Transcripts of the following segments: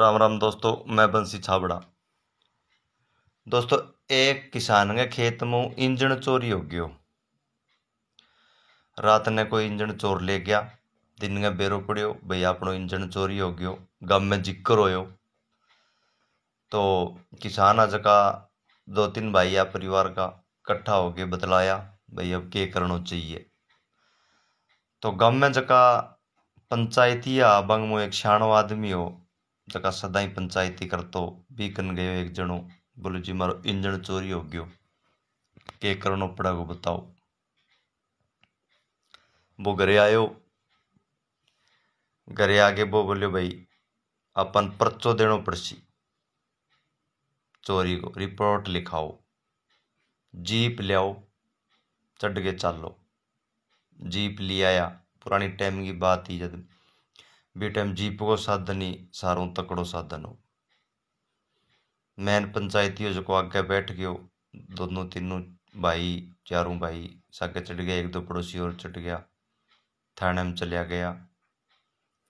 राम राम दोस्तों मैं बंसी छाबड़ा दोस्तों एक किसान के खेत में इंजन चोरी हो गयो रात ने कोई इंजन चोर ले गया दिन में बेरो पड़ियो भाई अपनो इंजन चोरी हो गयो गम में जिक्र होयो तो किसान आज का दो तीन भाई या परिवार का इकट्ठा होके बतलाया भाई अब के करना चाहिए तो गम में जका पंचायती या बंग में एक शाणो आदमी हो जका ही पंचायती कर तो कन गयो एक जनो बोलो जी मारो इंजन चोरी हो गयो के करनो पड़ेगा बताओ वो घरे आयो घरे आके वो बोलो भाई अपन परचो देनो पड़सी चोरी को रिपोर्ट लिखाओ जीप लियाओ आओ चढ़ के चालो जीप ले आया पुरानी टाइम की बात ही जब बी टाइम जीपो साधन ही सारों तकड़ो साधन हो मैन पंचायती हो जो आगे बैठ गयो दोनों तीनों भाई चारों भाई सागे चढ़ गया एक दो पड़ोसी और चढ़ गया थाने में चलिया गया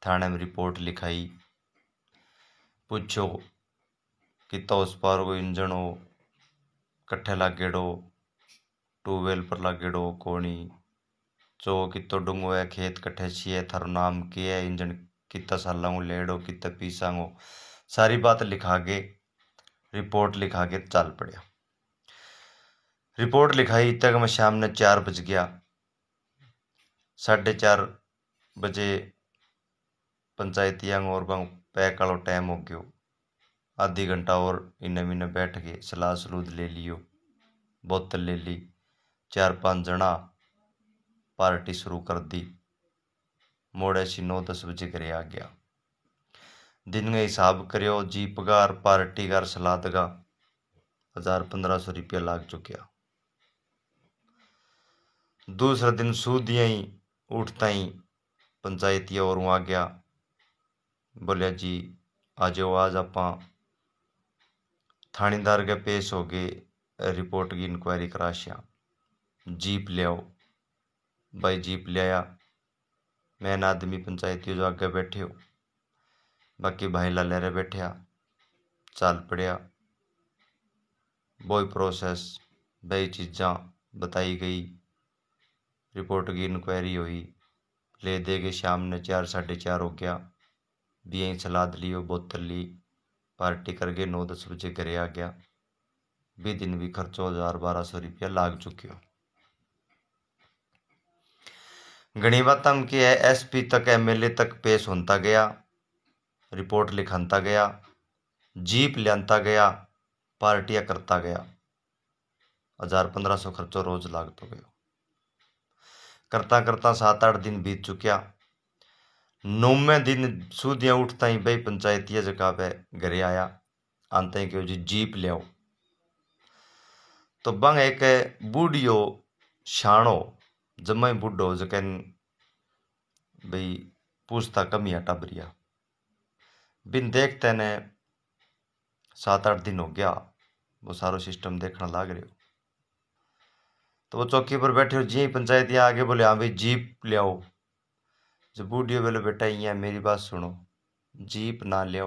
थाने में रिपोर्ट लिखाई पूछो किता उस पार को इंजन हो कट्ठे लागेड़ो ट्यूबवेल पर लागेड़ो कोणी चो कितो डूंगो है खेत कट्ठे छिए थर नाम की इंजन कितना सालांगू लेट हो कितना पीसांगो सारी बात लिखा के रिपोर्ट लिखा के चल पड़िया रिपोर्ट लिखाई तक मैं शाम ने चार बज गया साढ़े चार बजे पंचायती अंग और बंग पैक आलो टाइम हो गयो आधी घंटा और इन्हें महीने बैठ के सलाह सलूद ले लियो बोतल ले ली चार पाँच जना पार्टी शुरू कर दी મોડે છે નવ દસ વજે ઘરે आ गया दिन का हिसाब करो जी पगार पार्टी कार सलादगा हजार पंद्रह सौ रुपया लाग चुका दूसरा दिन सूदिया ही उठता ही पंचायती और आ गया बोलिया जी आज आज आप थानेदार के पेश हो गए रिपोर्ट की इंक्वायरी करा सिया जीप ले आओ भाई जीप ले आया मैन आदमी पंचायती जो आगे हो बाकी भाई लालेरे बैठे चल पड़िया बोई प्रोसेस बई चीज़ा बताई गई रिपोर्ट की इनक्वायरी हुई ले दे गए शाम ने चार साढ़े चार हो गया भी यहीं सलाद ली और बोतल ली पार्टी करके नौ दस बजे घरे आ गया भी दिन भी खर्चो हज़ार बारह सौ रुपया लाग हो गणिवत्तम की है एस पी तक एम एल ए तक पेश होता गया रिपोर्ट लिखाता गया जीप लियांता गया पार्टियाँ करता गया हजार पंद्रह सौ खर्चो रोज लाग तो गयो करता करता सात आठ दिन बीत चुक्या नौवे दिन सूदिया उठता ही भाई पंचायतीय जगह पे घरे आया आते ही क्यों जी जीप लियाओ तो बंग एक बूढ़ियो शाणो जम्मै बुड्ढो जकैन भाई पूछता कमी हटा बिन देखते ने सात आठ दिन हो गया वो सारो सिस्टम देखना लाग रहे हो तो वो चौकी पर बैठे हो जी पंचायत या आगे बोले हाँ भाई जीप ले आओ जब बोले बेटा यहाँ मेरी बात सुनो जीप ना ले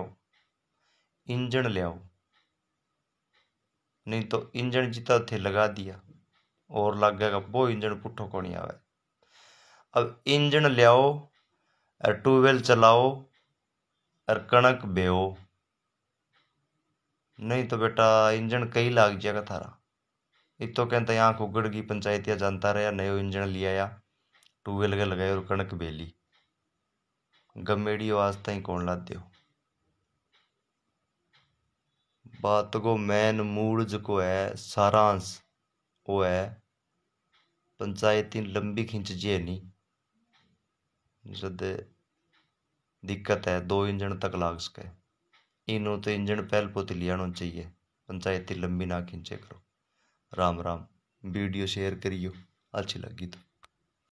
इंजन ले नहीं तो इंजन जीता थे लगा दिया और लागे गब्बो इंजन पुट्ठो को नहीं आवे अब इंजन लियाओ और ट्यूबवेल चलाओ और कणक बेहो नहीं तो बेटा इंजन कई लाग जाएगा थारा इतो कहते यहाँ कुगड़ पंचायत या जानता रहा नयो इंजन ले आया ट्यूबवेल के लगाए और कणक बेली गमेड़ी आवाज ती कौन ला दो बात को मैन मूल जो है सारांश वो है पंचायतीन लंबी खिंच जी है नहीं सदे दिक्कत है दो इंजन तक लाग सके इनो तो इंजन पहल पोती ले आना चाहिए पंचायती लंबी ना खींचे करो राम राम वीडियो शेयर करियो अच्छी लगी तो